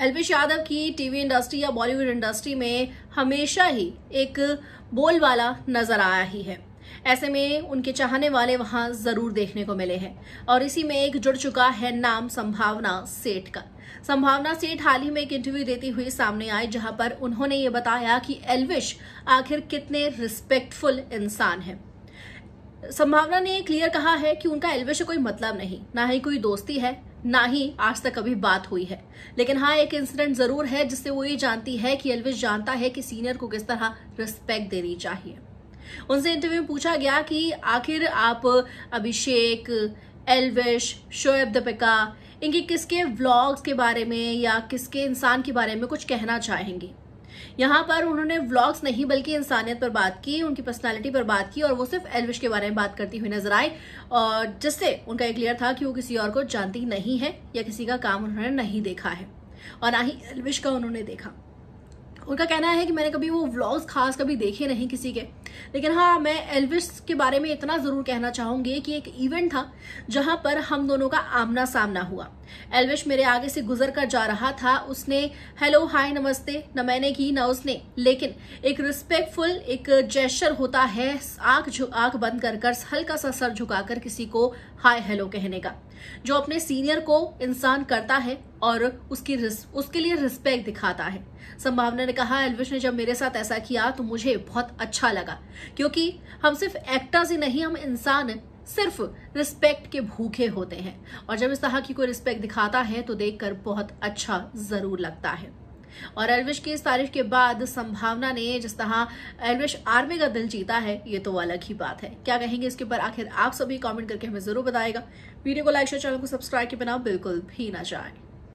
एलपेश यादव की TV industry या Bollywood industry में हमेशा ही एक वाला नजर आया ही है ऐसे में उनके चाहने वाले वहां जरूर देखने को मिले हैं और इसी में एक जुड़ चुका है नाम संभावना सेठ का संभावना सेठ हाल ही में एक इंटरव्यू देती हुई सामने आई जहां पर उन्होंने ये बताया कि एलविश आखिर कितने रिस्पेक्टफुल इंसान है संभावना ने क्लियर कहा है कि उनका एलवे से कोई मतलब नहीं ना ही कोई दोस्ती है ना ही आज तक कभी बात हुई है लेकिन हाँ एक इंसिडेंट जरूर है जिससे वो ये जानती है कि एलविश जानता है कि सीनियर को किस तरह रिस्पेक्ट देनी चाहिए उनसे इंटरव्यू में पूछा गया कि आखिर आप अभिषेक एलविश शोएब दीपिका इनके किसके व्लॉग्स के बारे में या किसके इंसान के बारे में कुछ कहना चाहेंगी यहाँ पर उन्होंने व्लॉग्स नहीं बल्कि इंसानियत पर बात की उनकी पर्सनैलिटी पर बात की और वो सिर्फ एलविश के बारे में बात करती हुई नजर आए और जिससे उनका ये क्लियर था कि वो किसी और को जानती नहीं है या किसी का काम उन्होंने नहीं देखा है और ना ही एलविश का उन्होंने देखा उनका कहना है कि मैंने कभी वो व्लॉग्स खास कभी देखे नहीं किसी के लेकिन हाँ मैं एल्विस के बारे में इतना ज़रूर कहना चाहूंगी कि एक इवेंट था जहां पर हम दोनों का आमना सामना हुआ एल्विश मेरे आगे से गुजर कर जा रहा था उसने हेलो हाय नमस्ते न मैंने की न उसने लेकिन एक रिस्पेक्टफुल एक जेस्चर होता है आंख आंख बंद कर कर हल्का सा सर झुकाकर किसी को हाय हेलो कहने का जो अपने सीनियर को इंसान करता है और उसकी उसके लिए रिस्पेक्ट दिखाता है संभावना ने कहा एलविश ने जब मेरे साथ ऐसा किया तो मुझे बहुत अच्छा लगा क्योंकि हम सिर्फ एक्टर्स ही नहीं हम इंसान सिर्फ रिस्पेक्ट के भूखे होते हैं और जब इस तरह की कोई रिस्पेक्ट दिखाता है तो देखकर बहुत अच्छा जरूर लगता है और एलविश की इस तारीफ के बाद संभावना ने जिस तरह एलविश आर्मी का दिल जीता है ये तो अलग ही बात है क्या कहेंगे इसके ऊपर आखिर आप सभी कॉमेंट करके हमें जरूर बताएगा वीडियो को लाइक शेयर चैनल को सब्सक्राइब के बिना बिल्कुल भी ना जाए